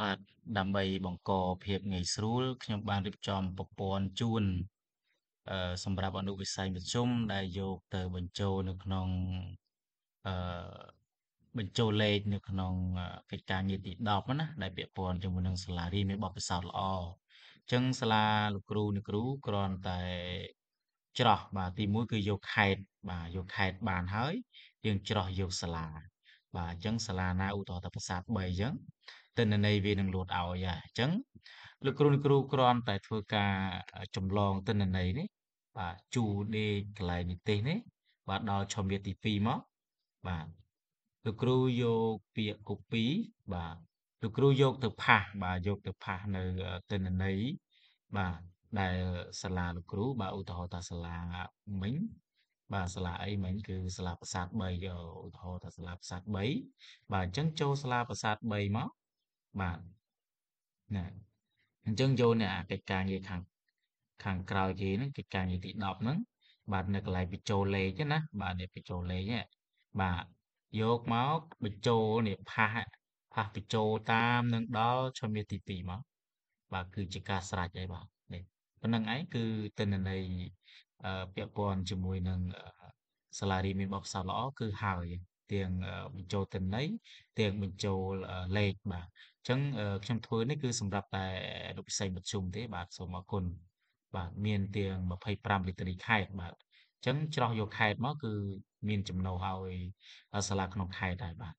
បាទដើម្បីបង្កភាពងាយស្រួលខ្ញុំបានរៀបចំប្រព័ន្ធជូនអឺសម្រាប់អនុវិស័យមជ្ឈមដែលយកទៅបញ្ចូលនៅ ក្នុងអឺបញ្ចូលលេខនៅក្នុងកិច្ចការងារទី10ណា ដែលពាក់ព័ន្ធជាមួយនឹងសាលារៀនមានបទពិសោធន៍ល្អអញ្ចឹងសាលាលោកគ្រូអ្នកគ្រូគ្រាន់តែច្រោះបាទទី1គឺយកខេតបាទយកខេតបានហើយយើងច្រោះយកសាលា បាទអញ្ចឹងសាលាណាឧទាហរណ៍ថាប្រាសាទ3អញ្ចឹងទិន្នន័យវានឹងលូតឲ្យហើយអញ្ចឹងលោកគ្រូគ្រូគ្រាន់តែធ្វើការចម្លងទិន្នន័យនេះ បាទជួដេកកន្លែងនិទេសនេះ បាទដល់ឆមាទី2មកបាទលោកគ្រូយកពាក្យ copy បាទលោកគ្រូយកទៅផាសបាទយកទៅផាសនៅទិន្នន័យបាទដែលសាលាលោកគ្រូបាទឧទាហរណ៍ថាសាលាមិញបាទសាលាអីមិញគឺសាលាប្រាសាទ3ឧទាហរណ៍ថាសាលាប្រាសាទ3បាទអញ្ចឹងចូលសាលាប្រាសាទ3មកបាទណាអញ្ចឹងយកនៅអាកិច្ចការងារខាងខាងក្រោយគេហ្នឹងកិច្ចការងារទី10ហ្នឹងបាទនៅកន្លែងបញ្ចូលលេខណាបាទនេះបញ្ចូលលេខហ្នឹងបាទយកមកបញ្ចូលនេះផាសផាសបញ្ចូលតាមនឹងដល់ឈុំមាសទី2មកបាទគឺជាការស្រាច់អីបាទនេះប៉ុណ្្នឹងឯងគឺទិន្នន័យពាក់ព័ន្ធជាមួយនឹងសាលារីមានបបផ្សោតល្អគឺហើយទាំងបញ្ចូលទិន្នន័យទាំងបញ្ចូលលេខបាទអញ្ចឹងខ្ញុំធ្វើនេះគឺសម្រាប់តែលោកពិសីមធ្យមទេ បាទសូមអរគុណបាទមានទាំង25លីត្រខែតបាទអញ្ចឹងច្រោះយកខែតមកគឺមានចំណូលឲ្យសាលាក្នុងខែតដែរបាទ